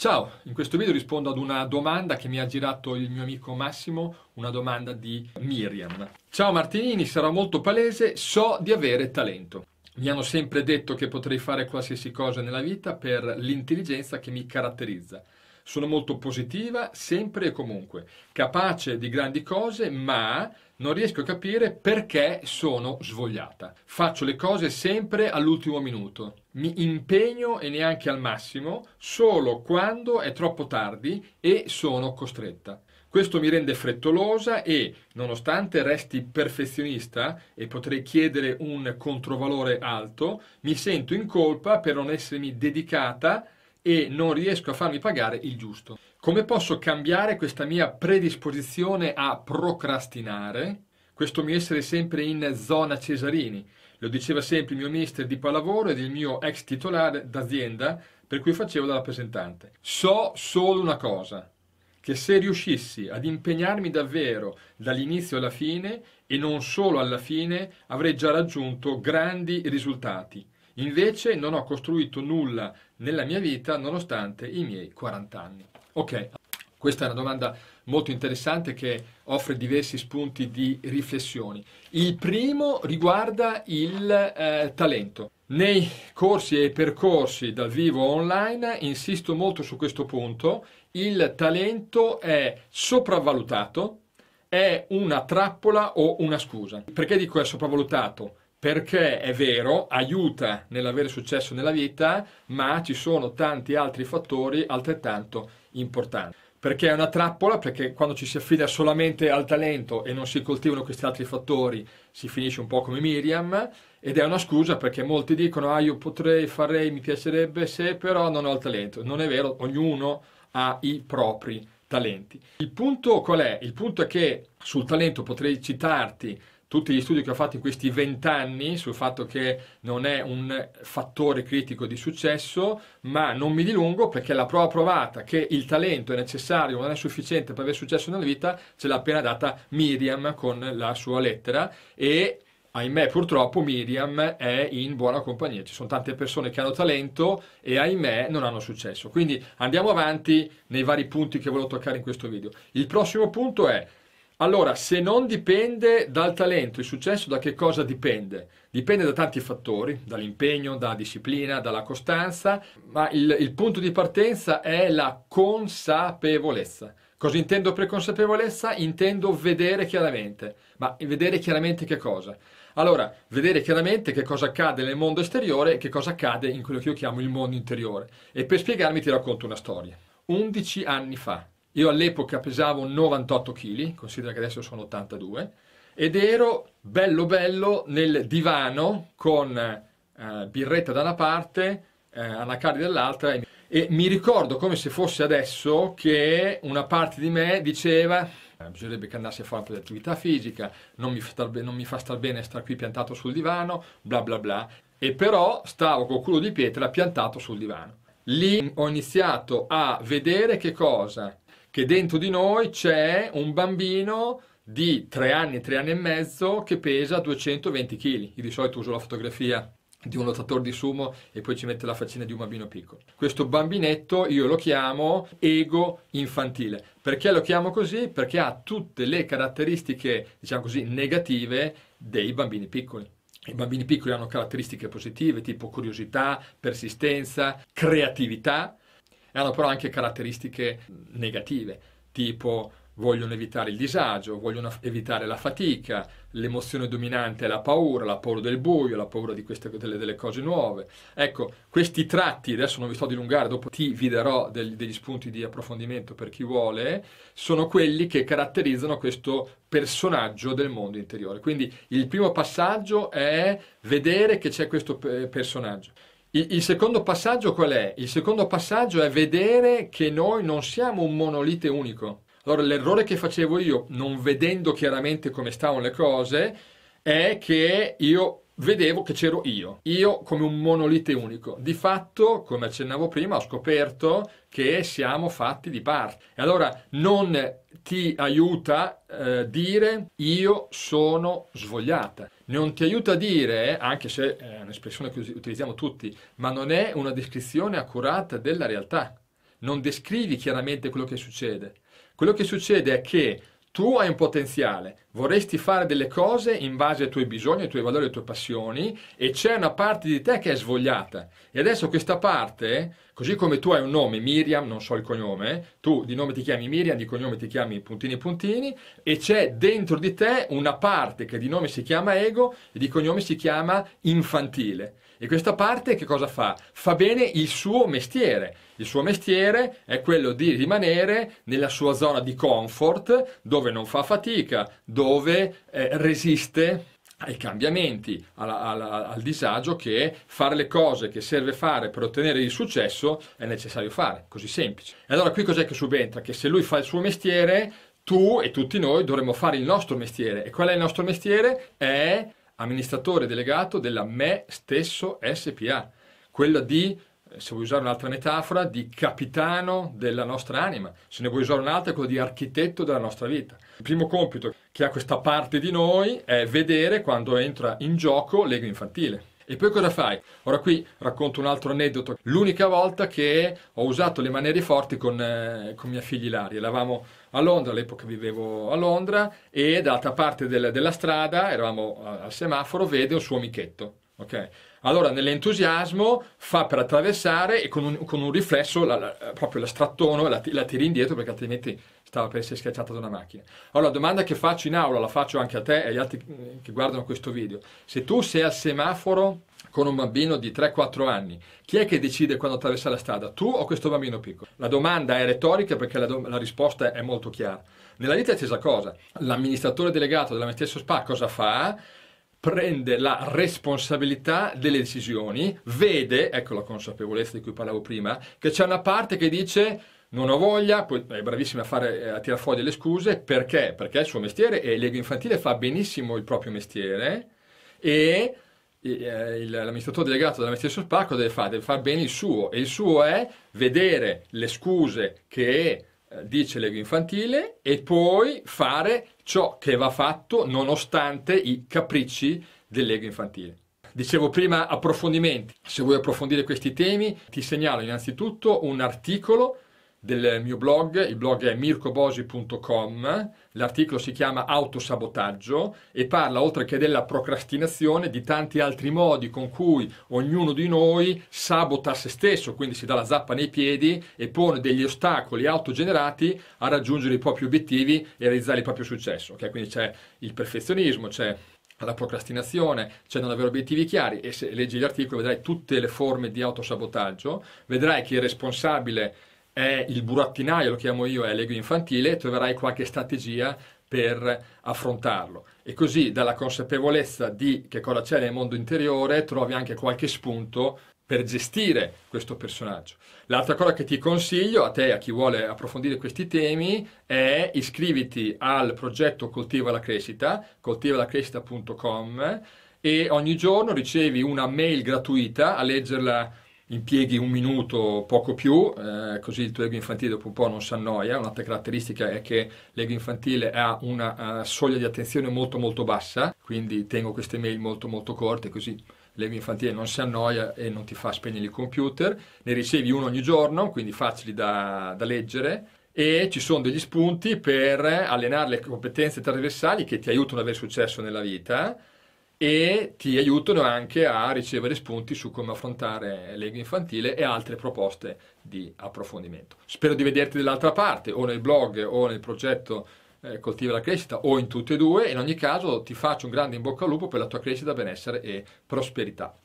Ciao, in questo video rispondo ad una domanda che mi ha girato il mio amico Massimo, una domanda di Miriam. Ciao Martinini, sarà molto palese, so di avere talento. Mi hanno sempre detto che potrei fare qualsiasi cosa nella vita per l'intelligenza che mi caratterizza. Sono molto positiva, sempre e comunque, capace di grandi cose, ma non riesco a capire perché sono svogliata. Faccio le cose sempre all'ultimo minuto. Mi impegno e neanche al massimo solo quando è troppo tardi e sono costretta. Questo mi rende frettolosa e, nonostante resti perfezionista e potrei chiedere un controvalore alto, mi sento in colpa per non essermi dedicata a e non riesco a farmi pagare il giusto. Come posso cambiare questa mia predisposizione a procrastinare? Questo mio essere sempre in zona Cesarini. Lo diceva sempre il mio mister di pallavolo ed il mio ex titolare d'azienda per cui facevo da rappresentante. So solo una cosa, che se riuscissi ad impegnarmi davvero dall'inizio alla fine e non solo alla fine, avrei già raggiunto grandi risultati. Invece non ho costruito nulla nella mia vita nonostante i miei 40 anni. Ok, questa è una domanda molto interessante che offre diversi spunti di riflessioni. Il primo riguarda il eh, talento. Nei corsi e percorsi dal vivo online insisto molto su questo punto, il talento è sopravvalutato, è una trappola o una scusa. Perché dico è sopravvalutato? perché è vero, aiuta nell'avere successo nella vita, ma ci sono tanti altri fattori altrettanto importanti. Perché è una trappola, perché quando ci si affida solamente al talento e non si coltivano questi altri fattori, si finisce un po' come Miriam, ed è una scusa perché molti dicono, ah io potrei, farei, mi piacerebbe se, però non ho il talento. Non è vero, ognuno ha i propri talenti. Il punto qual è? Il punto è che sul talento potrei citarti tutti gli studi che ho fatto in questi vent'anni sul fatto che non è un fattore critico di successo, ma non mi dilungo perché la prova provata che il talento è necessario, non è sufficiente per avere successo nella vita, ce l'ha appena data Miriam con la sua lettera e ahimè purtroppo Miriam è in buona compagnia, ci sono tante persone che hanno talento e ahimè non hanno successo. Quindi andiamo avanti nei vari punti che volevo toccare in questo video. Il prossimo punto è allora, se non dipende dal talento, il successo da che cosa dipende? Dipende da tanti fattori, dall'impegno, dalla disciplina, dalla costanza, ma il, il punto di partenza è la consapevolezza. Cosa intendo per consapevolezza? Intendo vedere chiaramente. Ma vedere chiaramente che cosa? Allora, vedere chiaramente che cosa accade nel mondo esteriore e che cosa accade in quello che io chiamo il mondo interiore. E per spiegarmi ti racconto una storia. 11 anni fa, io all'epoca pesavo 98 kg, considera che adesso sono 82, ed ero bello bello nel divano con eh, birretta da una parte, eh, anacardi dall'altra. E, mi ricordo come se fosse adesso che una parte di me diceva eh, bisognerebbe che andassi a fare un po' di attività fisica, non mi, star, non mi fa star bene stare qui piantato sul divano, bla bla bla. E però stavo col culo di pietra piantato sul divano. Lì ho iniziato a vedere che cosa che dentro di noi c'è un bambino di 3 anni, 3 anni e mezzo che pesa 220 kg. Io di solito uso la fotografia di un lottatore di sumo e poi ci mette la faccina di un bambino piccolo. Questo bambinetto io lo chiamo ego infantile. Perché lo chiamo così? Perché ha tutte le caratteristiche, diciamo così, negative dei bambini piccoli. I bambini piccoli hanno caratteristiche positive tipo curiosità, persistenza, creatività, e hanno però anche caratteristiche negative, tipo vogliono evitare il disagio, vogliono evitare la fatica, l'emozione dominante è la paura, la paura del buio, la paura queste, delle, delle, cose nuove. Ecco, questi tratti, adesso non vi sto a dilungare, dopo ti vi darò degli, degli spunti di approfondimento per chi vuole, sono quelli che caratterizzano questo personaggio del mondo interiore. Quindi il primo passaggio è vedere che c'è questo personaggio. Il, il, secondo passaggio qual è? Il secondo passaggio è vedere che noi non siamo un monolite unico. Allora, l'errore che facevo io, non vedendo chiaramente come stavano le cose, è che io vedevo che c'ero io, io come un monolite unico. Di fatto, come accennavo prima, ho scoperto che siamo fatti di parte. E allora non ti aiuta eh, dire io sono svogliata. Non ti aiuta a dire, anche se eh, è un'espressione che utilizziamo tutti, ma non è una descrizione accurata della realtà. Non descrivi chiaramente quello che succede. Quello che succede è che tu hai un potenziale, vorresti fare delle cose in base ai tuoi bisogni, ai tuoi valori, alle tue passioni e c'è una parte di te che è svogliata. E adesso questa parte, così come tu hai un nome, Miriam, non so il cognome, tu di nome ti chiami Miriam, di cognome ti chiami puntini puntini e c'è dentro di te una parte che di nome si chiama ego e di cognome si chiama infantile. E questa parte che cosa fa? Fa bene il suo mestiere. Il suo mestiere è quello di rimanere nella sua zona di comfort, dove non fa fatica, dove eh, resiste ai cambiamenti, al, al, al disagio che fare le cose che serve fare per ottenere il successo è necessario fare, così semplice. E allora qui cos'è che subentra? Che se lui fa il suo mestiere, tu e tutti noi dovremmo fare il nostro mestiere. E qual è il nostro mestiere? È amministratore delegato della Me stesso SPA, quella di, se vuoi usare un'altra metafora, di capitano della nostra anima, se ne vuoi usare un'altra, quella di architetto della nostra vita. Il primo compito che ha questa parte di noi è vedere quando entra in gioco l'ego infantile. E poi cosa fai? Ora qui racconto un altro aneddoto. L'unica volta che ho usato le maniere forti con, eh, con mia figlia Ilaria. Eravamo a Londra, all'epoca vivevo a Londra, e dall'altra parte del, della strada, eravamo al semaforo, vede un suo amichetto Okay. Allora nell'entusiasmo fa per attraversare e con un, con un riflesso la, la, eh, proprio la strattono e la, la tiri indietro perché altrimenti stava per essere schiacciata da una macchina. Allora la domanda che faccio in aula, la faccio anche a te e agli altri mm, che guardano questo video. Se tu sei al semaforo con un bambino di 3-4 anni, chi è che decide quando attraversare la strada? Tu o questo bambino piccolo? La domanda è retorica perché la, la risposta è molto chiara. Nella vita è la stessa cosa. L'amministratore delegato della stessa SPA cosa fa? prende la responsabilità delle decisioni, vede, ecco la consapevolezza di cui parlavo prima, che c'è una parte che dice non ho voglia, poi è bravissima a, fare, eh, a tirar fuori le scuse, perché? Perché è il suo mestiere e il Infantile fa benissimo il proprio mestiere e eh, l'amministratore delegato della stesso Spacco deve fare, deve fare bene il suo e il suo è vedere le scuse che eh, dice l'ego infantile, e poi fare ciò che va fatto nonostante i capricci dell'ego infantile. Dicevo prima approfondimenti, se vuoi approfondire questi temi ti segnalo innanzitutto un articolo del mio blog, il blog è mircobosi.com, l'articolo si chiama Autosabotaggio e parla oltre che della procrastinazione di tanti altri modi con cui ognuno di noi sabota se stesso, quindi si dà la zappa nei piedi e pone degli ostacoli autogenerati a raggiungere i propri obiettivi e realizzare il proprio successo. Okay? Quindi c'è il perfezionismo, c'è la procrastinazione, cioè non avere obiettivi chiari e se leggi l'articolo vedrai tutte le forme di autosabotaggio, vedrai che il responsabile è il burattinaio, lo chiamo io, è l'ego infantile, troverai qualche strategia per affrontarlo. E così dalla consapevolezza di che cosa c'è nel mondo interiore trovi anche qualche spunto per gestire questo personaggio. L'altra cosa che ti consiglio a te e a chi vuole approfondire questi temi è iscriviti al progetto Coltiva la crescita, coltivalacrescita.com e ogni giorno ricevi una mail gratuita a leggerla impieghi un minuto, poco più, eh, così il tuo ego infantile dopo un po' non si annoia. Un'altra caratteristica è che l'ego infantile ha una uh, soglia di attenzione molto molto bassa, quindi tengo queste mail molto molto corte, così l'ego infantile non si annoia e non ti fa spegnere il computer. Ne ricevi uno ogni giorno, quindi facili da, da leggere. E ci sono degli spunti per allenare le competenze trasversali che ti aiutano ad avere successo nella vita e ti aiutano anche a ricevere spunti su come affrontare l'ego infantile e altre proposte di approfondimento. Spero di vederti dall'altra parte, o nel blog o nel progetto eh, Coltiva la crescita o in tutte e due, in ogni caso ti faccio un grande in bocca al lupo per la tua crescita, benessere e prosperità.